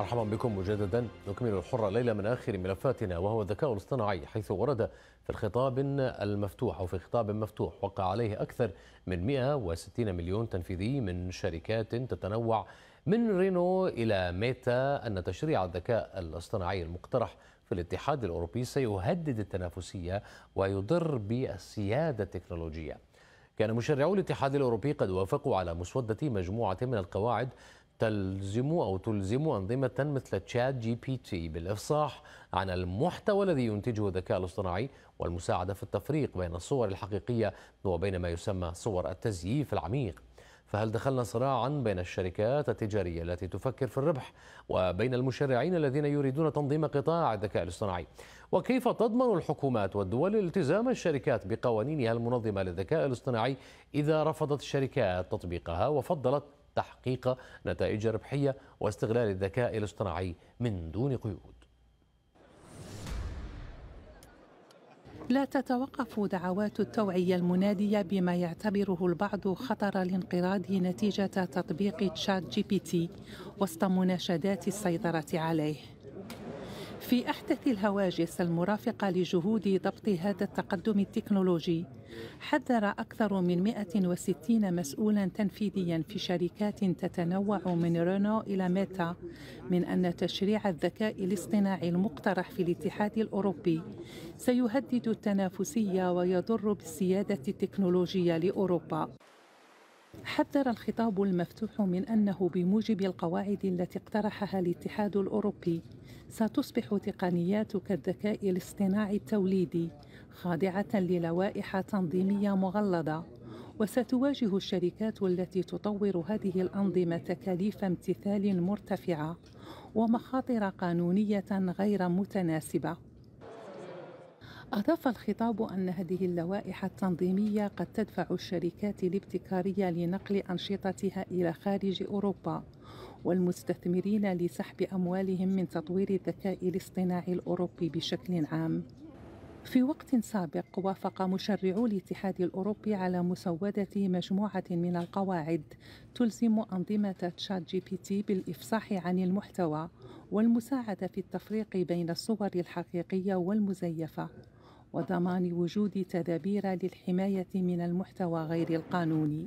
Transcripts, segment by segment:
مرحبا بكم مجددا نكمل الحرة ليلة من آخر ملفاتنا وهو الذكاء الاصطناعي حيث ورد في الخطاب المفتوح أو في خطاب مفتوح وقع عليه أكثر من 160 مليون تنفيذي من شركات تتنوع من رينو إلى ميتا أن تشريع الذكاء الاصطناعي المقترح في الاتحاد الأوروبي سيهدد التنافسية ويضر بالسيادة التكنولوجية كان مشرعو الاتحاد الأوروبي قد وافقوا على مسودة مجموعة من القواعد تلزم أو تلزم أنظمة مثل تشات جي بي تي بالإفصاح عن المحتوى الذي ينتجه الذكاء الاصطناعي والمساعدة في التفريق بين الصور الحقيقية وبين ما يسمى صور التزييف العميق فهل دخلنا صراعا بين الشركات التجارية التي تفكر في الربح وبين المشرعين الذين يريدون تنظيم قطاع الذكاء الاصطناعي وكيف تضمن الحكومات والدول التزام الشركات بقوانينها المنظمة للذكاء الاصطناعي إذا رفضت الشركات تطبيقها وفضلت تحقيق نتائج ربحية واستغلال الذكاء الاصطناعي من دون قيود لا تتوقف دعوات التوعية المنادية بما يعتبره البعض خطر الانقراض نتيجة تطبيق تشات جي بي تي وسط مناشدات السيطرة عليه في أحدث الهواجس المرافقة لجهود ضبط هذا التقدم التكنولوجي حذر أكثر من 160 مسؤولا تنفيذيا في شركات تتنوع من رينو إلى ميتا من أن تشريع الذكاء الاصطناعي المقترح في الاتحاد الأوروبي سيهدد التنافسية ويضر بالسيادة التكنولوجية لأوروبا حذر الخطاب المفتوح من أنه بموجب القواعد التي اقترحها الاتحاد الأوروبي ستصبح تقنيات كالذكاء الاصطناعي التوليدي خاضعة للوائح تنظيمية مغلظة وستواجه الشركات التي تطور هذه الأنظمة تكاليف امتثال مرتفعة ومخاطر قانونية غير متناسبة أضاف الخطاب أن هذه اللوائح التنظيمية قد تدفع الشركات الابتكارية لنقل أنشطتها إلى خارج أوروبا والمستثمرين لسحب أموالهم من تطوير الذكاء الاصطناعي الأوروبي بشكل عام في وقت سابق وافق مشرعو الاتحاد الأوروبي على مسودة مجموعة من القواعد تلزم أنظمة تشات جي بي تي بالإفصاح عن المحتوى والمساعدة في التفريق بين الصور الحقيقية والمزيفة وضمان وجود تدابير للحماية من المحتوى غير القانوني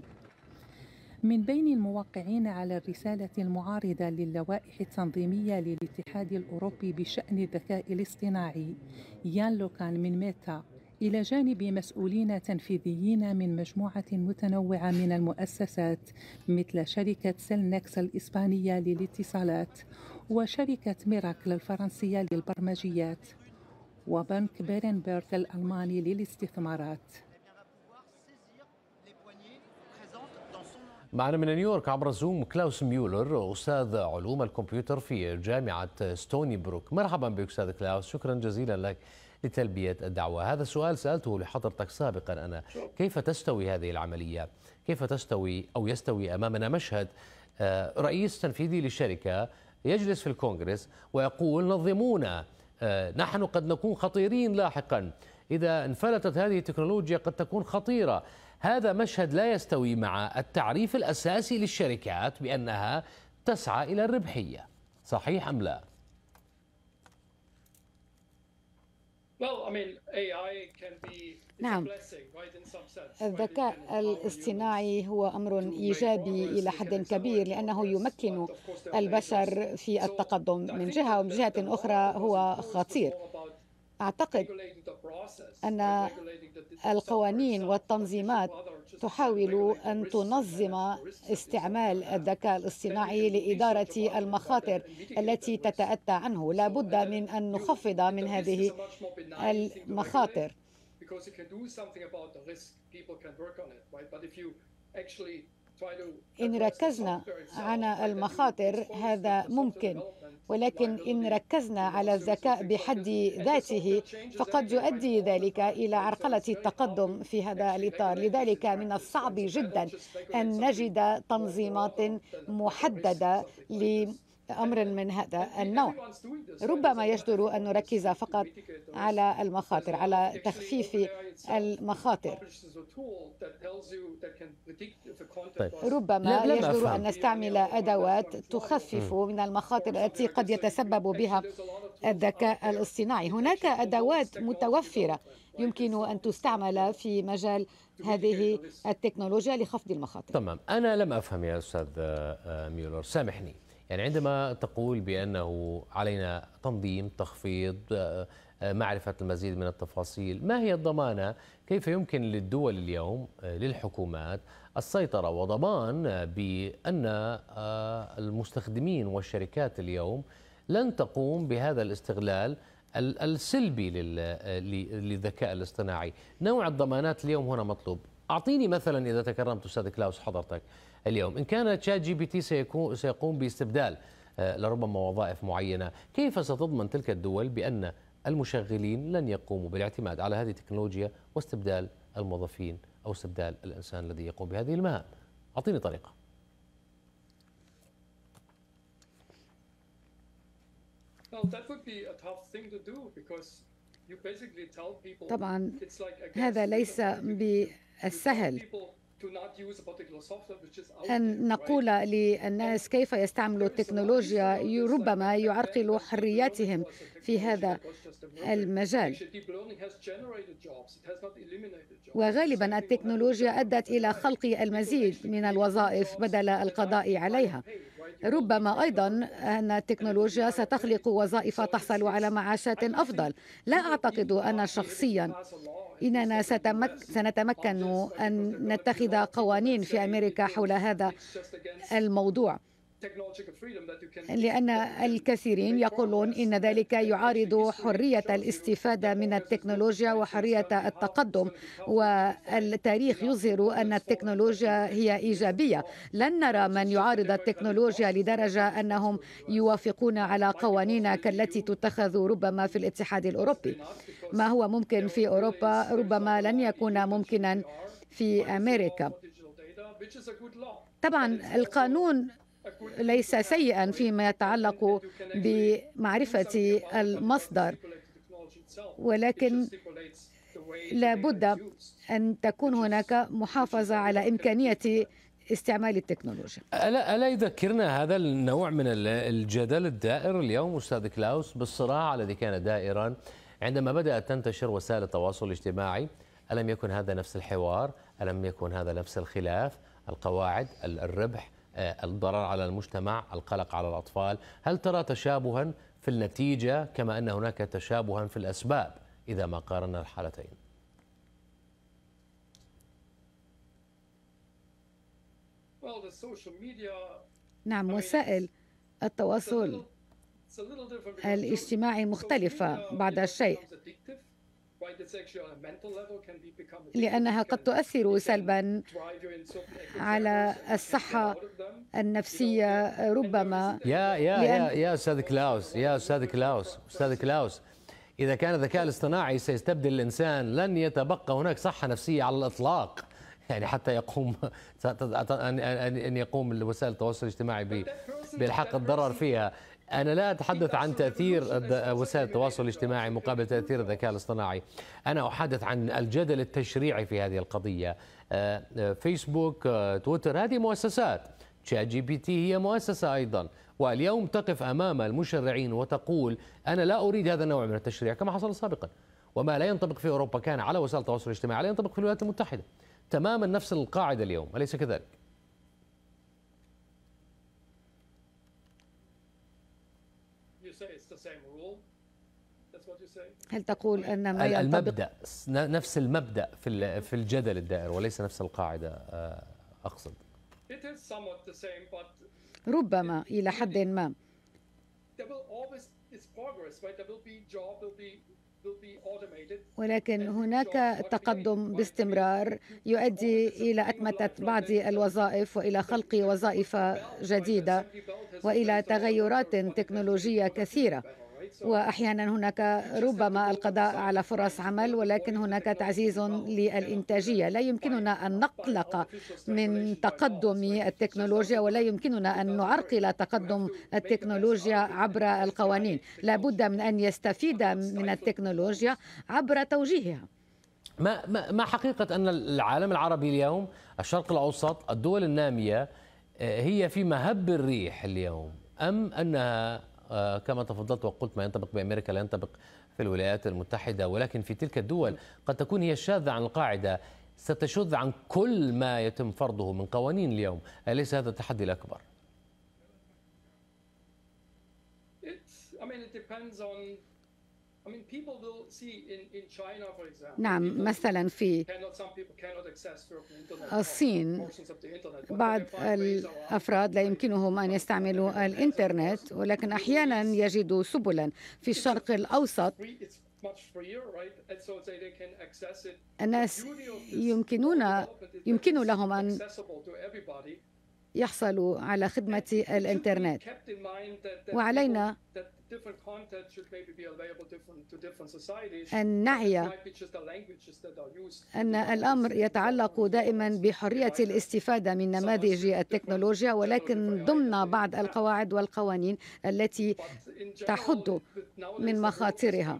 من بين الموقعين على الرسالة المعارضة للوائح التنظيمية للاتحاد الأوروبي بشأن الذكاء الاصطناعي يان لوكان من ميتا إلى جانب مسؤولين تنفيذيين من مجموعة متنوعة من المؤسسات مثل شركة سيلنكس الإسبانية للاتصالات وشركة ميراكل الفرنسية للبرمجيات وبنك بيرنبرغ الألماني للاستثمارات معنا من نيويورك عبر زوم كلاوس ميولر أستاذ علوم الكمبيوتر في جامعة ستوني بروك مرحبا بك أستاذ كلاوس شكرا جزيلا لك لتلبية الدعوة هذا السؤال سألته لحضرتك سابقا أنا كيف تستوي هذه العملية كيف تستوي أو يستوي أمامنا مشهد آه، رئيس تنفيذي لشركة يجلس في الكونغرس ويقول نظمونا آه، نحن قد نكون خطيرين لاحقا إذا انفلتت هذه التكنولوجيا قد تكون خطيرة هذا مشهد لا يستوي مع التعريف الأساسي للشركات بأنها تسعى إلى الربحية صحيح أم لا؟ نعم الذكاء الاصطناعي هو امر ايجابي الى حد كبير لانه يمكن البشر في التقدم من جهه ومن جهه اخرى هو خطير أعتقد أن القوانين والتنظيمات تحاول أن تنظم استعمال الذكاء الاصطناعي لإدارة المخاطر التي تتأتى عنه لا بد من أن نخفض من هذه المخاطر إن ركزنا على المخاطر هذا ممكن ولكن إن ركزنا على الذكاء بحد ذاته فقد يؤدي ذلك إلى عرقلة التقدم في هذا الإطار لذلك من الصعب جدا أن نجد تنظيمات محددة ل امر من هذا النوع ربما يجدر ان نركز فقط على المخاطر على تخفيف المخاطر طيب. ربما يجدر ان نستعمل ادوات تخفف من المخاطر التي قد يتسبب بها الذكاء الاصطناعي هناك ادوات متوفره يمكن ان تستعمل في مجال هذه التكنولوجيا لخفض المخاطر تمام انا لم افهم يا استاذ آه، آه، ميولر سامحني يعني عندما تقول بأنه علينا تنظيم تخفيض آه، آه، معرفة المزيد من التفاصيل ما هي الضمانة كيف يمكن للدول اليوم آه، للحكومات السيطرة وضمان بأن المستخدمين والشركات اليوم لن تقوم بهذا الاستغلال السلبي للذكاء الاصطناعي نوع الضمانات اليوم هنا مطلوب أعطيني مثلا إذا تكرمت أستاذ كلاوس حضرتك اليوم إن كان تشات جي بي تي سيكون سيقوم باستبدال آه، لربما وظائف معينة كيف ستضمن تلك الدول بأن المشغلين لن يقوموا بالاعتماد على هذه التكنولوجيا واستبدال الموظفين أو استبدال الإنسان الذي يقوم بهذه المهام أعطيني طريقة طبعا هذا ليس بالسهل أن نقول للناس كيف يستعملوا التكنولوجيا ربما يعرقل حرياتهم في هذا المجال وغالبا التكنولوجيا أدت إلى خلق المزيد من الوظائف بدل القضاء عليها ربما أيضا أن التكنولوجيا ستخلق وظائف تحصل على معاشات أفضل لا أعتقد أنا شخصيا إننا ستمك سنتمكن أن نتخذ قوانين في أمريكا حول هذا الموضوع لأن الكثيرين يقولون إن ذلك يعارض حرية الاستفادة من التكنولوجيا وحرية التقدم والتاريخ يظهر أن التكنولوجيا هي إيجابية لن نرى من يعارض التكنولوجيا لدرجة أنهم يوافقون على قوانين كالتي تتخذ ربما في الاتحاد الأوروبي ما هو ممكن في أوروبا ربما لن يكون ممكنا في أمريكا طبعا القانون ليس سيئا فيما يتعلق بمعرفة المصدر ولكن لابد أن تكون هناك محافظة على إمكانية استعمال التكنولوجيا ألا, ألا يذكرنا هذا النوع من الجدل الدائر اليوم أستاذ كلاوس بالصراع الذي كان دائرا عندما بدأت تنتشر وسائل التواصل الاجتماعي ألم يكن هذا نفس الحوار ألم يكن هذا نفس الخلاف القواعد الربح آه، الضرر على المجتمع القلق على الأطفال هل ترى تشابها في النتيجة كما أن هناك تشابها في الأسباب إذا ما قارنا الحالتين نعم وسائل التواصل الاجتماعي مختلفة بعض الشيء لأنها قد تؤثر سلبا على الصحة النفسية ربما يا يا يا يا أستاذ كلاوس يا أستاذ كلاوس أستاذ كلاوس إذا كان الذكاء الاصطناعي سيستبدل الإنسان لن يتبقى هناك صحة نفسية على الإطلاق يعني حتى يقوم ان يقوم وسائل التواصل الاجتماعي بالحق الضرر فيها أنا لا أتحدث عن تأثير وسائل التواصل الاجتماعي مقابل تأثير الذكاء الاصطناعي أنا أحدث عن الجدل التشريعي في هذه القضية آه، آه، فيسبوك آه، تويتر هذه مؤسسات تشات جي بي تي هي مؤسسة أيضا واليوم تقف أمام المشرعين وتقول أنا لا أريد هذا النوع من التشريع كما حصل سابقا وما لا ينطبق في أوروبا كان على وسائل التواصل الاجتماعي لا ينطبق في الولايات المتحدة تماما نفس القاعدة اليوم أليس كذلك؟ هل تقول أن ما المبدأ نفس المبدأ في في الجدل الدائر وليس نفس القاعدة آه، أقصد ربما إلى حد ما ولكن هناك تقدم باستمرار يؤدي الى اتمته بعض الوظائف والى خلق وظائف جديده والى تغيرات تكنولوجيه كثيره واحيانا هناك ربما القضاء على فرص عمل ولكن هناك تعزيز للانتاجيه لا يمكننا ان نقلق من تقدم التكنولوجيا ولا يمكننا ان نعرقل تقدم التكنولوجيا عبر القوانين لا بد من ان يستفيد من التكنولوجيا عبر توجيهها ما ما ما حقيقه ان العالم العربي اليوم الشرق الاوسط الدول الناميه آه، هي في مهب الريح اليوم ام انها آه، كما تفضلت وقلت ما ينطبق بأمريكا لا ينطبق في الولايات المتحدة ولكن في تلك الدول قد تكون هي الشاذة عن القاعدة ستشذ عن كل ما يتم فرضه من قوانين اليوم أليس هذا التحدي الأكبر؟ I mean, it depends on نعم مثلا في آه، الصين بعض الأفراد لا يمكنهم أن يستعملوا الإنترنت ولكن أحيانا يجدوا سبلا في الشرق الأوسط الناس يمكنون يمكن لهم أن يحصلوا على خدمة الإنترنت وعلينا أن نعي أن الأمر يتعلق دائما بحرية الاستفادة من نماذج التكنولوجيا ولكن ضمن بعض القواعد والقوانين التي تحد من مخاطرها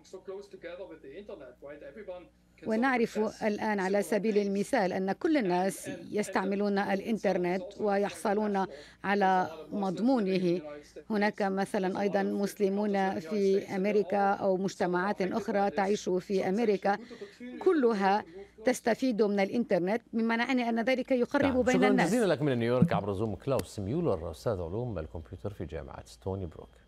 ونعرف الآن على سبيل المثال أن كل الناس يستعملون الإنترنت ويحصلون على مضمونه هناك مثلا أيضا مسلمون في أمريكا أو مجتمعات أخرى تعيش في أمريكا كلها تستفيد من الانترنت مما يعني ان ذلك يقرب نعم، بين الناس شكرا جزيلا لك من نيويورك عبر زوم كلاوس ميولر استاذ علوم الكمبيوتر في جامعه ستوني بروك